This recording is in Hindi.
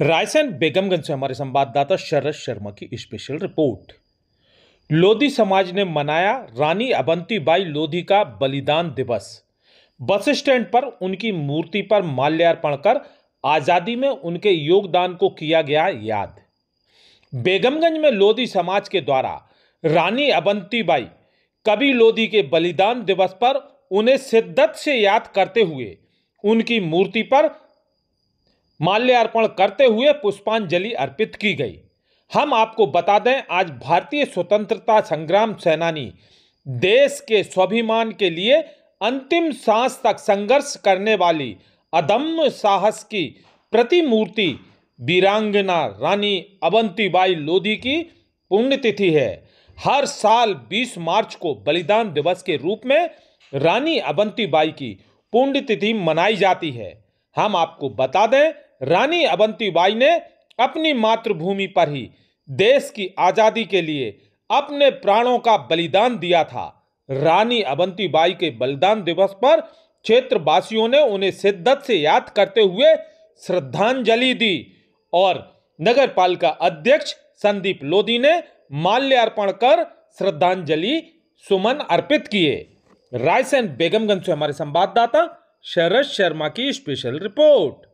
रायसेन बेगमगंज से हमारे संवाददाता शरद शर्मा की स्पेशल रिपोर्ट लोधी समाज ने मनाया रानी बाई लोधी का बलिदान दिवस बस स्टैंड पर उनकी मूर्ति पर माल्यार्पण कर आज़ादी में उनके योगदान को किया गया याद बेगमगंज में लोधी समाज के द्वारा रानी बाई कवि लोधी के बलिदान दिवस पर उन्हें शिद्दत से याद करते हुए उनकी मूर्ति पर माल्यार्पण करते हुए पुष्पांजलि अर्पित की गई हम आपको बता दें आज भारतीय स्वतंत्रता संग्राम सेनानी देश के स्वाभिमान के लिए अंतिम सांस तक संघर्ष करने वाली अदम्य साहस की प्रतिमूर्ति वीरांगना रानी अवंतीबाई लोधी की पुण्यतिथि है हर साल 20 मार्च को बलिदान दिवस के रूप में रानी अवंतीबाई की पुण्यतिथि मनाई जाती है हम आपको बता दें रानी अवंतीबाई ने अपनी मातृभूमि पर ही देश की आज़ादी के लिए अपने प्राणों का बलिदान दिया था रानी अवंतीबाई के बलिदान दिवस पर क्षेत्रवासियों ने उन्हें शिद्दत से याद करते हुए श्रद्धांजलि दी और नगर पालिका अध्यक्ष संदीप लोधी ने माल्यार्पण कर श्रद्धांजलि सुमन अर्पित किए रायसेन बेगमगंज से हमारे संवाददाता शरद शर्मा की स्पेशल रिपोर्ट